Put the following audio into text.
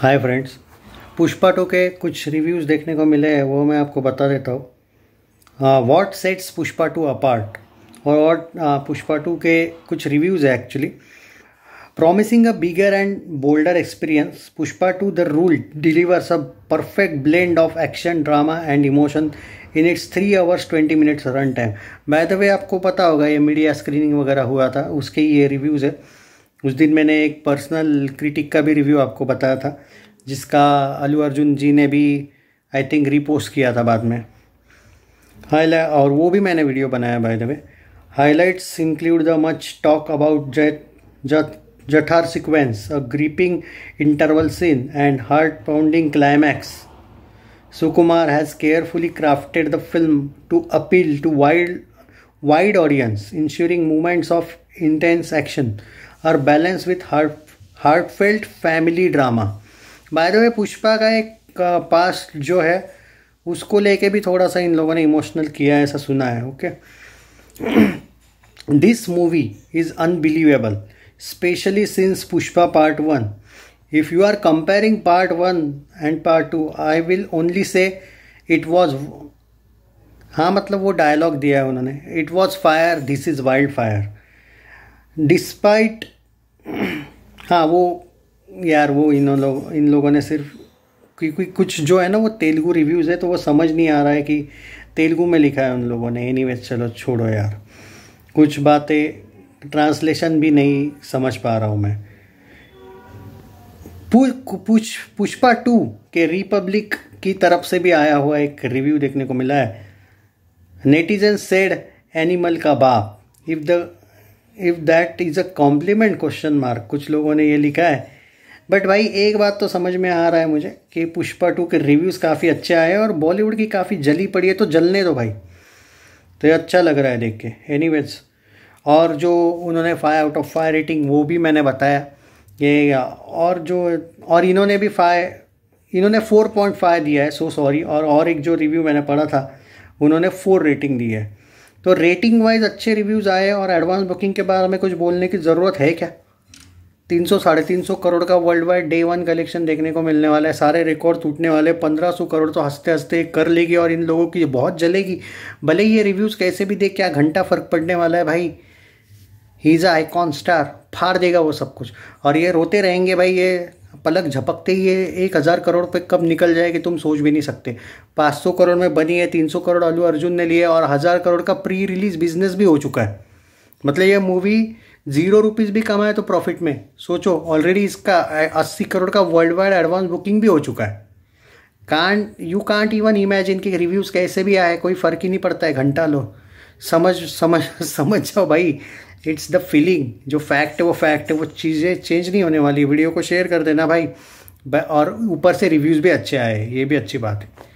hi friends Pushpa two के कुछ reviews देखने को मिले हैं वो मैं आपको बता देता हूँ what sets Pushpa two apart और वॉट पुष्पा टू के कुछ रिव्यूज़ है actually promising a bigger and bolder experience Pushpa two the rule delivers a perfect blend of action drama and emotion in its three hours twenty minutes run time by the way आपको पता होगा ये media screening वगैरह हुआ था उसके ये reviews है उस दिन मैंने एक पर्सनल क्रिटिक का भी रिव्यू आपको बताया था जिसका अलू अर्जुन जी ने भी आई थिंक रिपोस्ट किया था बाद में हाईलाइट और वो भी मैंने वीडियो बनाया by the way highlights include the much talk about जैट जट Jatara sequence a gripping interval scene and heart pounding climax Sukumar has carefully crafted the film to appeal to wild wide audience ensuring moments of intense action और balance with heart heartfelt family drama by the way Pushpa का एक past uh, जो है उसको लेके भी थोड़ा सा इन लोगों ने इमोशनल किया है ऐसा सुना है okay this movie is unbelievable specially since Pushpa part one if you are comparing part one and part two I will only say it was हाँ मतलब वो डायलॉग दिया है उन्होंने it was fire this is wild fire despite हाँ वो यार वो इन लोग इन लोगों ने सिर्फ क्योंकि कुछ जो है ना वो तेलुगु रिव्यूज़ है तो वो समझ नहीं आ रहा है कि तेलुगु में लिखा है उन लोगों ने एनी चलो छोड़ो यार कुछ बातें ट्रांसलेशन भी नहीं समझ पा रहा हूँ मैं पुछ पुष्पा टू के रिपब्लिक की तरफ से भी आया हुआ एक रिव्यू देखने को मिला है नेटिजन सेड एनिमल का बाप if the if that is a compliment question mark कुछ लोगों ने ये लिखा है बट भाई एक बात तो समझ में आ रहा है मुझे कि पुष्पा टू के रिव्यूज़ काफ़ी अच्छे आए और बॉलीवुड की काफ़ी जली पड़ी है तो जलने दो भाई तो ये अच्छा लग रहा है देख के एनी और जो उन्होंने five out of five rating वो भी मैंने बताया ये और जो और इन्होंने भी फाइव इन्होंने फोर पॉइंट फाइव दिया है सो so सॉरी और और एक जो रिव्यू मैंने पढ़ा था उन्होंने फोर रेटिंग दी है तो रेटिंग वाइज अच्छे रिव्यूज़ आए और एडवांस बुकिंग के बारे में कुछ बोलने की ज़रूरत है क्या तीन सौ साढ़े तीन सौ करोड़ का world wide day one collection देखने को मिलने वाला है सारे रिकॉर्ड टूटने वाले पंद्रह सौ करोड़ तो हंसते हंसते कर लेगी और इन लोगों की बहुत जलेगी भले ये रिव्यूज़ कैसे भी देख क्या घंटा फ़र्क पड़ने वाला है भाई ही इज़ अ स्टार फाड़ देगा वो सब कुछ और ये रोते रहेंगे भाई ये पलक झपकते ही एक हज़ार करोड़ पे कब निकल जाएगी तुम सोच भी नहीं सकते 500 करोड़ में बनी है 300 करोड़ अल्लू अर्जुन ने लिए और हज़ार करोड़ का प्री रिलीज बिजनेस भी हो चुका है मतलब ये मूवी जीरो रुपीज़ भी कमाए तो प्रॉफिट में सोचो ऑलरेडी इसका अस्सी करोड़ का वर्ल्ड वाइड एडवांस बुकिंग भी हो चुका है can't you can't even imagine कि रिव्यूज़ कैसे भी आए कोई फ़र्क ही नहीं पड़ता है घंटा लो समझ समझ समझ जाओ भाई इट्स द फीलिंग जो फैक्ट है वो फैक्ट है वो चीज़ें चेंज नहीं होने वाली वीडियो को शेयर कर देना भाई और ऊपर से रिव्यूज़ भी अच्छे आए ये भी अच्छी बात है